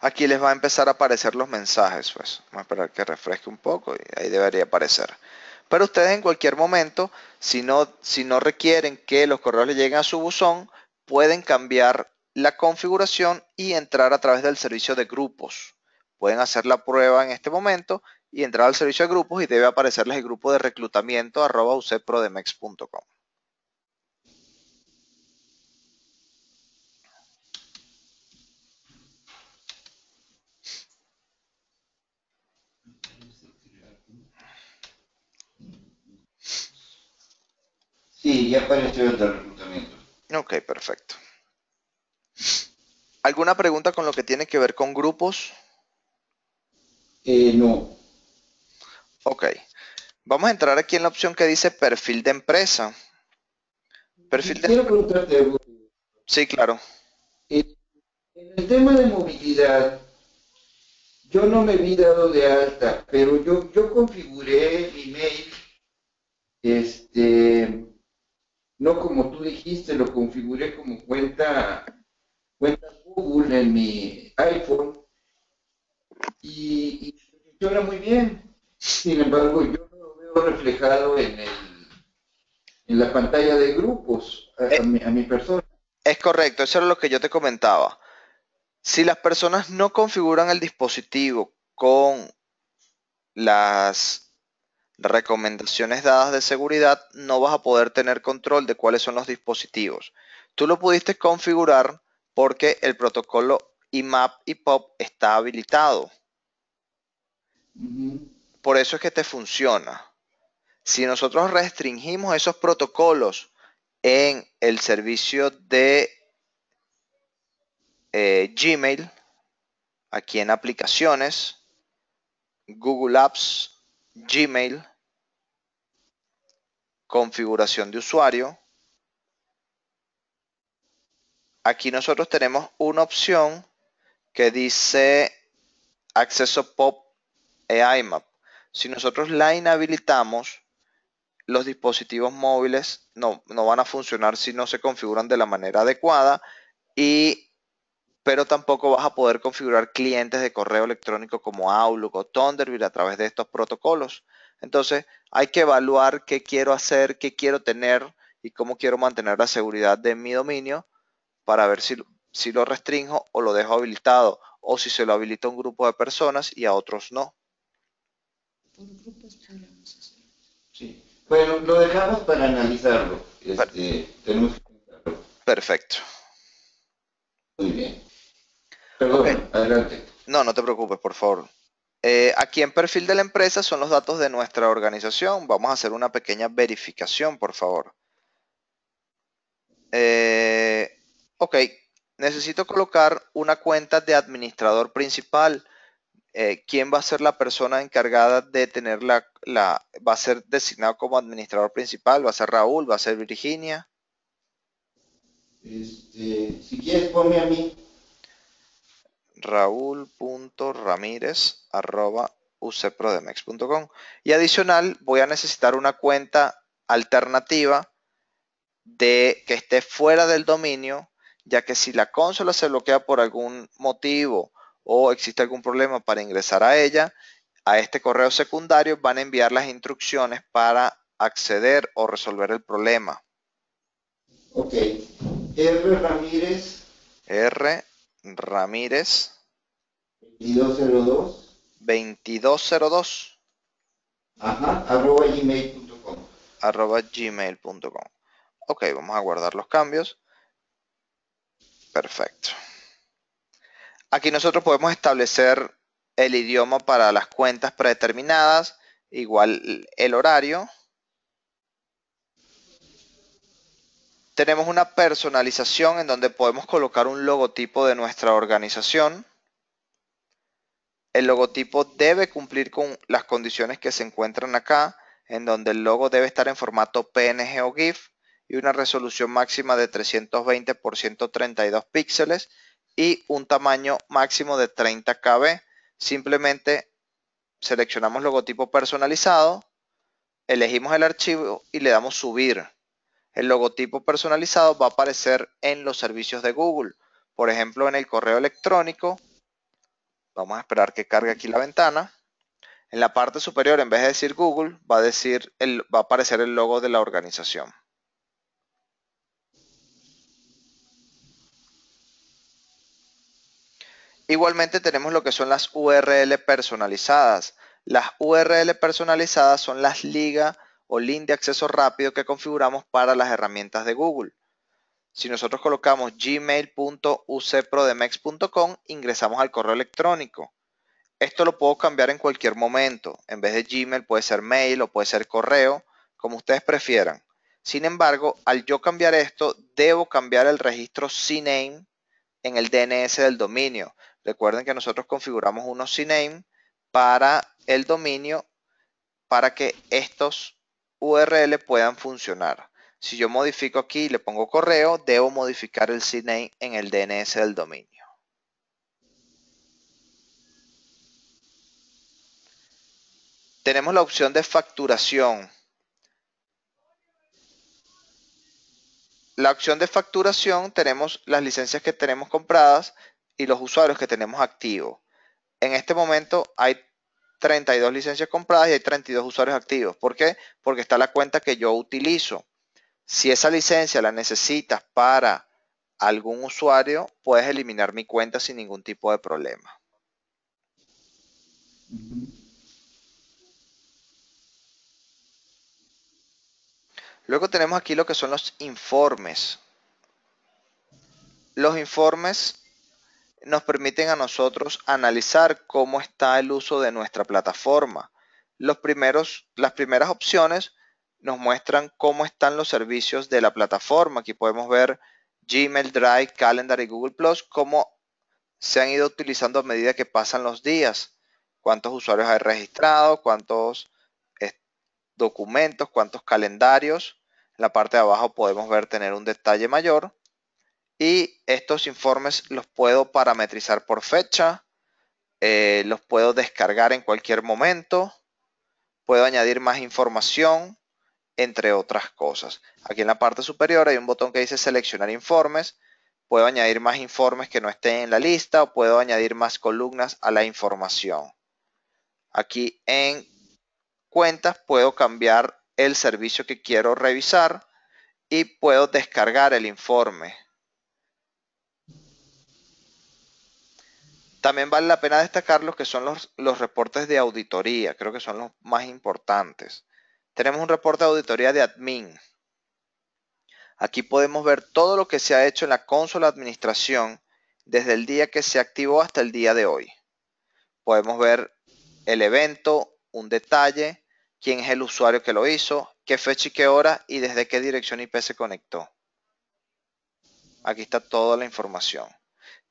aquí les va a empezar a aparecer los mensajes. Pues. Vamos a esperar que refresque un poco y ahí debería aparecer. Pero ustedes en cualquier momento, si no, si no requieren que los correos les lleguen a su buzón, pueden cambiar la configuración y entrar a través del servicio de grupos. Pueden hacer la prueba en este momento y entrar al servicio de grupos y debe aparecerles el grupo de reclutamiento arroba ucprodemex.com. Sí, ya apareció el reclutamiento. Ok, perfecto. ¿Alguna pregunta con lo que tiene que ver con grupos? Eh, no. Ok. Vamos a entrar aquí en la opción que dice perfil de empresa. Perfil de... Sí, claro. Eh, en el tema de movilidad, yo no me vi dado de alta, pero yo, yo configuré mi mail este, no como tú dijiste, lo configuré como cuenta, cuenta Google en mi iPhone y, funciona muy bien. Sin embargo, yo no lo veo reflejado en, en la pantalla de grupos eh, a, mi, persona. Es correcto, eso era lo que yo te comentaba. Si las personas no configuran el dispositivo con las recomendaciones dadas de seguridad, no vas a poder tener control de cuáles son los dispositivos. Tú lo pudiste configurar porque el protocolo IMAP y POP está habilitado. Por eso es que te funciona. Si nosotros restringimos esos protocolos en el servicio de eh, Gmail, aquí en aplicaciones, Google Apps, Gmail, configuración de usuario. Aquí nosotros tenemos una opción que dice acceso POP e IMAP. Si nosotros la inhabilitamos, los dispositivos móviles no, no, van a funcionar si no se configuran de la manera adecuada y pero tampoco vas a poder configurar clientes de correo electrónico como Outlook o Thunderbird a través de estos protocolos. Entonces, hay que evaluar qué quiero hacer, qué quiero tener y cómo quiero mantener la seguridad de mi dominio para ver si, lo restringo o lo dejo habilitado o si se lo habilita a un grupo de personas y a otros no. Sí. Bueno, lo dejamos para analizarlo. Este, Perfecto. Muy bien adelante. No, no te preocupes, por favor. Eh, aquí en perfil de la empresa son los datos de nuestra organización. Vamos a hacer una pequeña verificación, por favor. Eh, ok, necesito colocar una cuenta de administrador principal. Eh, ¿Quién va a ser la persona encargada de tener la, va a ser designado como administrador principal? ¿Va a ser Raúl? ¿Va a ser Virginia? Este, si quieres, ponme a mí raúl.ramírez.ucprodemex.com y adicional voy a necesitar una cuenta alternativa de que esté fuera del dominio, ya que si la consola se bloquea por algún motivo o existe algún problema para ingresar a ella, a este correo secundario van a enviar las instrucciones para acceder o resolver el problema. Ok. rramírez R Ramírez. 2202. 2202. Ajá, arroba gmail.com. Arroba gmail.com. Ok, vamos a guardar los cambios. Perfecto. Aquí nosotros podemos establecer el idioma para las cuentas predeterminadas, igual el horario. Tenemos una personalización en donde podemos colocar un logotipo de nuestra organización. El logotipo debe cumplir con las condiciones que se encuentran acá, en donde el logo debe estar en formato PNG o GIF y una resolución máxima de 320 x 132 píxeles y un tamaño máximo de 30 KB. Simplemente seleccionamos logotipo personalizado, elegimos el archivo y le damos subir. El logotipo personalizado va a aparecer en los servicios de Google. Por ejemplo, en el correo electrónico. Vamos a esperar que cargue aquí la ventana. En la parte superior, en vez de decir Google, va a, decir el, va a aparecer el logo de la organización. Igualmente tenemos lo que son las URL personalizadas. Las URL personalizadas son las ligas o link de acceso rápido que configuramos para las herramientas de Google. Si nosotros colocamos gmail.ucprodemex.com, ingresamos al correo electrónico. Esto lo puedo cambiar en cualquier momento. En vez de Gmail puede ser mail o puede ser correo, como ustedes prefieran. Sin embargo, al yo cambiar esto, debo cambiar el registro CNAME en el DNS del dominio. Recuerden que nosotros configuramos unos CNAME para el dominio para que estos URL puedan funcionar. Si yo modifico aquí y le pongo correo, debo modificar el CNAME en el DNS del dominio. Tenemos la opción de facturación. La opción de facturación tenemos las licencias que tenemos compradas y los usuarios que tenemos activos. En este momento hay 32 licencias compradas y hay 32 usuarios activos. ¿Por qué? Porque está la cuenta que yo utilizo. Si esa licencia la necesitas para algún usuario, puedes eliminar mi cuenta sin ningún tipo de problema. Luego tenemos aquí lo que son los informes. Los informes nos permiten a nosotros analizar cómo está el uso de nuestra plataforma. las primeras opciones nos muestran cómo están los servicios de la plataforma. Aquí podemos ver Gmail, Drive, Calendar y Google Plus, cómo se han ido utilizando a medida que pasan los días. Cuántos usuarios hay registrados, cuántos eh, documentos, cuántos calendarios. En la parte de abajo podemos ver tener un detalle mayor y estos informes los puedo parametrizar por fecha, eh, los puedo descargar en cualquier momento, puedo añadir más información, entre otras cosas. Aquí en la parte superior hay un botón que dice seleccionar informes. Puedo añadir más informes que no estén en la lista o puedo añadir más columnas a la información. Aquí en cuentas puedo cambiar el servicio que quiero revisar y puedo descargar el informe. También vale la pena destacar lo que son los, los reportes de auditoría, creo que son los más importantes. Tenemos un reporte de auditoría de admin. Aquí podemos ver todo lo que se ha hecho en la consola de administración desde el día que se activó hasta el día de hoy. Podemos ver el evento, un detalle, quién es el usuario que lo hizo, qué fecha y qué hora y desde qué dirección IP se conectó. Aquí está toda la información.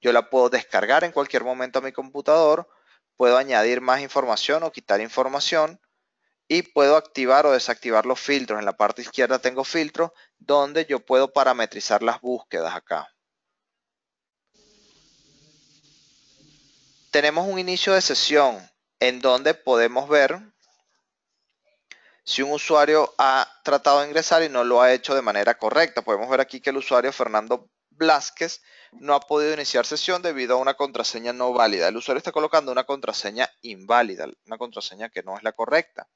Yo la puedo descargar en cualquier momento a mi computador, puedo añadir más información o quitar información y puedo activar o desactivar los filtros. En la parte izquierda tengo filtros donde yo puedo parametrizar las búsquedas acá. Tenemos un inicio de sesión en donde podemos ver si un usuario ha tratado de ingresar y no lo ha hecho de manera correcta. Podemos ver aquí que el usuario Fernando Blasquez no ha podido iniciar sesión debido a una contraseña no válida. El usuario está colocando una contraseña inválida, una contraseña que no es la correcta.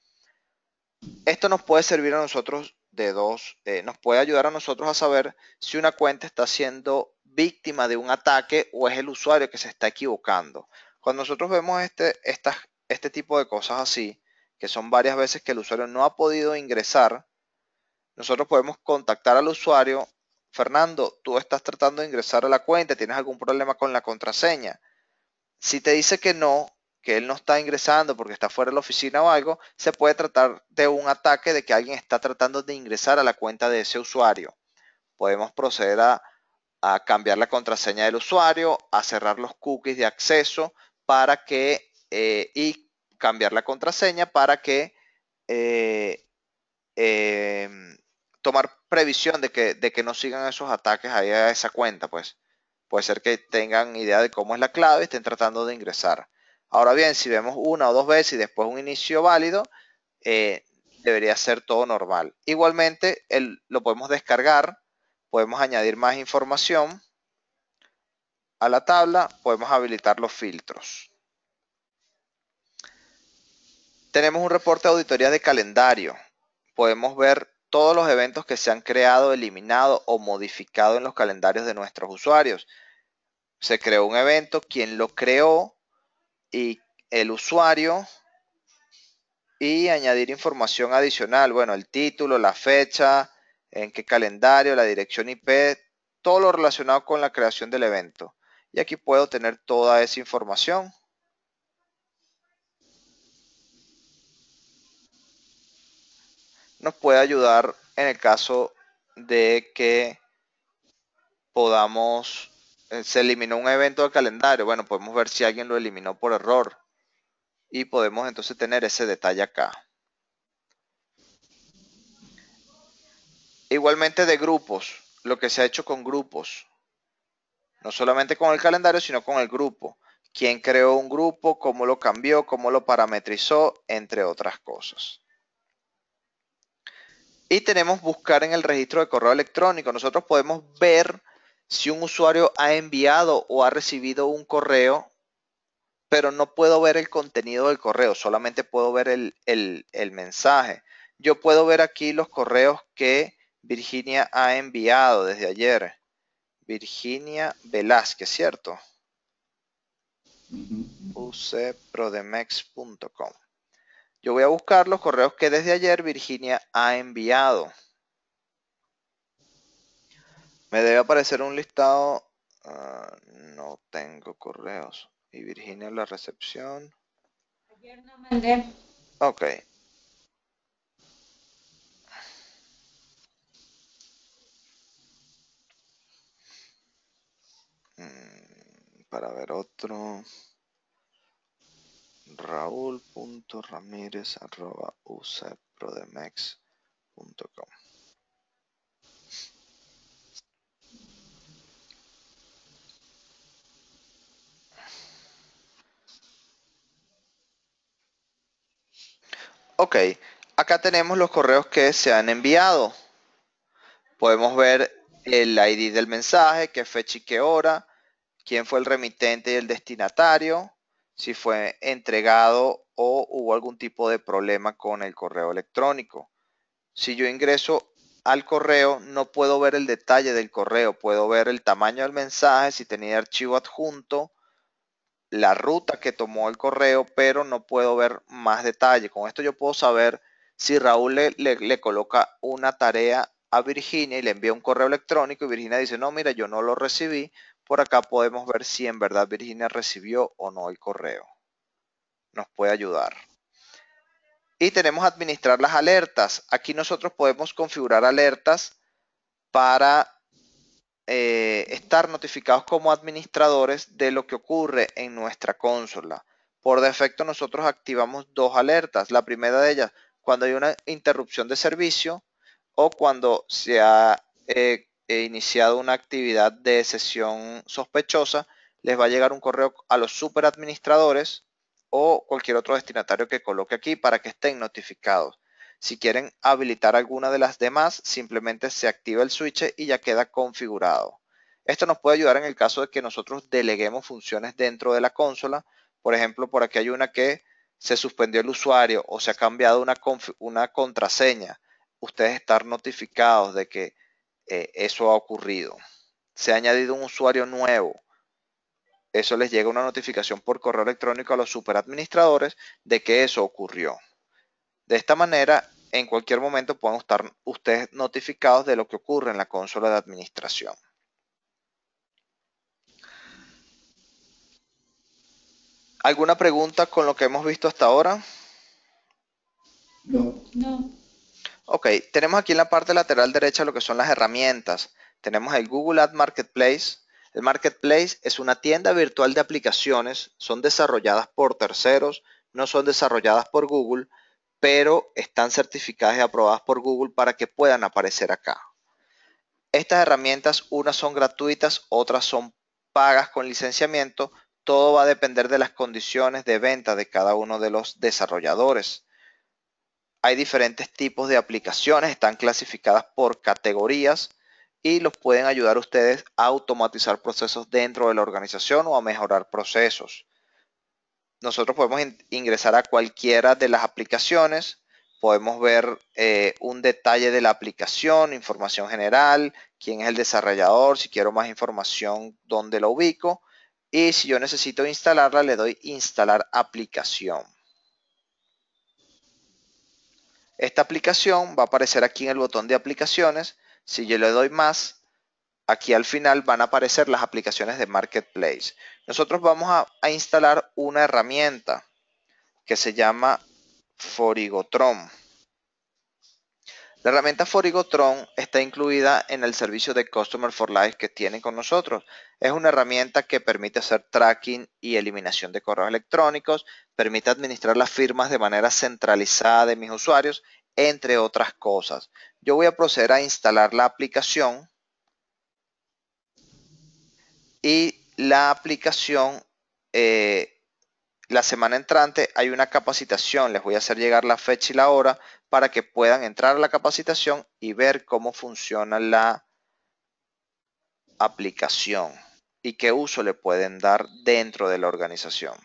Esto nos puede servir a nosotros de dos, eh, nos puede ayudar a nosotros a saber si una cuenta está siendo víctima de un ataque o es el usuario que se está equivocando. Cuando nosotros vemos este, este tipo de cosas así, que son varias veces que el usuario no ha podido ingresar, nosotros podemos contactar al usuario Fernando, tú estás tratando de ingresar a la cuenta, tienes algún problema con la contraseña. Si te dice que no, que él no está ingresando porque está fuera de la oficina o algo, se puede tratar de un ataque de que alguien está tratando de ingresar a la cuenta de ese usuario. Podemos proceder a, cambiar la contraseña del usuario, a cerrar los cookies de acceso para que eh, y cambiar la contraseña para que eh, em, tomar previsión de que, de que no sigan esos ataques a esa cuenta, pues puede ser que tengan idea de cómo es la clave y estén tratando de ingresar. Ahora bien, si vemos una o dos veces y después un inicio válido, eh, debería ser todo normal. Igualmente, lo podemos descargar, podemos añadir más información a la tabla, podemos habilitar los filtros. Tenemos un reporte de auditoría de calendario. Podemos ver todos los eventos que se han creado, eliminado o modificado en los calendarios de nuestros usuarios. Se creó un evento, quien lo creó y el usuario y añadir información adicional, bueno, el título, la fecha, en qué calendario, la dirección IP, todo lo relacionado con la creación del evento. Y aquí puedo tener toda esa información. nos puede ayudar en el caso de que podamos, eh, se eliminó un evento del calendario, bueno, podemos ver si alguien lo eliminó por error y podemos entonces tener ese detalle acá. Igualmente de grupos, lo que se ha hecho con grupos, no solamente con el calendario, sino con el grupo. Quién creó un grupo, cómo lo cambió, cómo lo parametrizó, entre otras cosas. Y tenemos buscar en el registro de correo electrónico. Nosotros podemos ver si un usuario ha enviado o ha recibido un correo, pero no puedo ver el contenido del correo, solamente puedo ver el, el, mensaje. Yo puedo ver aquí los correos que Virginia ha enviado desde ayer. Virginia Velázquez, ¿cierto? ucprodemex.com yo voy a buscar los correos que desde ayer Virginia ha enviado. Me debe aparecer un listado. Ah, no tengo correos. Y Virginia la recepción. Ayer no mandé. Ok. Mm, para ver otro raúl.ramírez.ucprodemex.com. Ok, acá tenemos los correos que se han enviado. Podemos ver el ID del mensaje, qué fecha y qué hora, quién fue el remitente y el destinatario, si fue entregado o hubo algún tipo de problema con el correo electrónico. Si yo ingreso al correo, no puedo ver el detalle del correo, puedo ver el tamaño del mensaje, si tenía archivo adjunto, la ruta que tomó el correo, pero no puedo ver más detalle. Con esto yo puedo saber si Raúl le, coloca una tarea a Virginia y le envía un correo electrónico y Virginia dice, no, mira, yo no lo recibí, por acá podemos ver si en verdad Virginia recibió o no el correo. Nos puede ayudar. Y tenemos administrar las alertas. Aquí nosotros podemos configurar alertas para eh, estar notificados como administradores de lo que ocurre en nuestra consola. Por defecto nosotros activamos dos alertas. La primera de ellas cuando hay una interrupción de servicio o cuando se ha eh, iniciado una actividad de sesión sospechosa, les va a llegar un correo a los administradores o cualquier otro destinatario que coloque aquí para que estén notificados. Si quieren habilitar alguna de las demás, simplemente se activa el switch y ya queda configurado. Esto nos puede ayudar en el caso de que nosotros deleguemos funciones dentro de la consola. Por ejemplo, por aquí hay una que se suspendió el usuario o se ha cambiado una, una contraseña. Ustedes estar notificados de que eh, eso ha ocurrido. Se ha añadido un usuario nuevo. Eso les llega una notificación por correo electrónico a los superadministradores de que eso ocurrió. De esta manera, en cualquier momento pueden estar ustedes notificados de lo que ocurre en la consola de administración. ¿Alguna pregunta con lo que hemos visto hasta ahora? No. no. Ok, tenemos aquí en la parte lateral derecha lo que son las herramientas. Tenemos el Google Ad Marketplace. El Marketplace es una tienda virtual de aplicaciones, son desarrolladas por terceros, no son desarrolladas por Google, pero están certificadas y aprobadas por Google para que puedan aparecer acá. Estas herramientas, unas son gratuitas, otras son pagas con licenciamiento. Todo va a depender de las condiciones de venta de cada uno de los desarrolladores. Hay diferentes tipos de aplicaciones, están clasificadas por categorías y los pueden ayudar a ustedes a automatizar procesos dentro de la organización o a mejorar procesos. Nosotros podemos ingresar a cualquiera de las aplicaciones, podemos ver eh, un detalle de la aplicación, información general, quién es el desarrollador, si quiero más información, dónde lo ubico. Y si yo necesito instalarla, le doy instalar aplicación. Esta aplicación va a aparecer aquí en el botón de aplicaciones. Si yo le doy más, aquí al final van a aparecer las aplicaciones de Marketplace. Nosotros vamos a, instalar una herramienta que se llama Forigotron. La herramienta Forigotron está incluida en el servicio de Customer for Life que tienen con nosotros. Es una herramienta que permite hacer tracking y eliminación de correos electrónicos, permite administrar las firmas de manera centralizada de mis usuarios, entre otras cosas. Yo voy a proceder a instalar la aplicación y la aplicación eh, la semana entrante hay una capacitación, les voy a hacer llegar la fecha y la hora para que puedan entrar a la capacitación y ver cómo funciona la aplicación y qué uso le pueden dar dentro de la organización.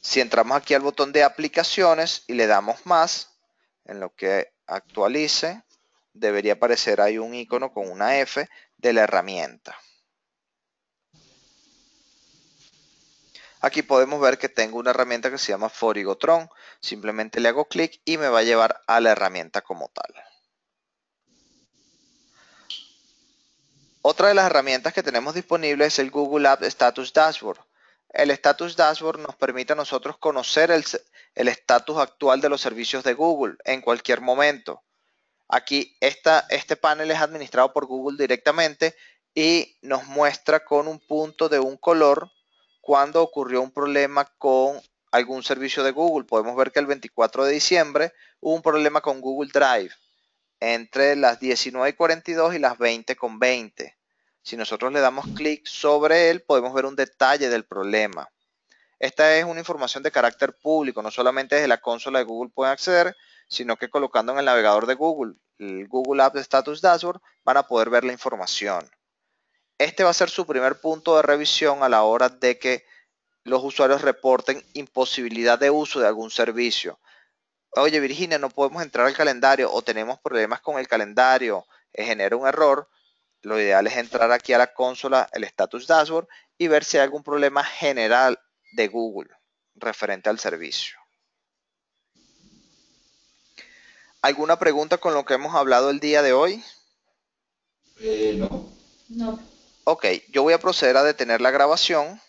Si entramos aquí al botón de aplicaciones y le damos más, en lo que actualice, debería aparecer ahí un icono con una F de la herramienta. Aquí podemos ver que tengo una herramienta que se llama Forigotron. Simplemente le hago clic y me va a llevar a la herramienta como tal. Otra de las herramientas que tenemos disponible es el Google App Status Dashboard. El Status Dashboard nos permite a nosotros conocer el estatus actual de los servicios de Google en cualquier momento. Aquí este panel es administrado por Google directamente y nos muestra con un punto de un color cuando ocurrió un problema con algún servicio de Google. Podemos ver que el 24 de diciembre hubo un problema con Google Drive entre las 19.42 y las 20.20. Si nosotros le damos clic sobre él, podemos ver un detalle del problema. Esta es una información de carácter público, no solamente desde la consola de Google pueden acceder, sino que colocando en el navegador de Google, el Google App Status Dashboard, van a poder ver la información. Este va a ser su primer punto de revisión a la hora de que los usuarios reporten imposibilidad de uso de algún servicio. Oye, Virginia, no podemos entrar al calendario o tenemos problemas con el calendario, eh, genera un error. Lo ideal es entrar aquí a la consola, el status dashboard, y ver si hay algún problema general de Google referente al servicio. ¿Alguna pregunta con lo que hemos hablado el día de hoy? Eh, no. No. Ok, yo voy a proceder a detener la grabación.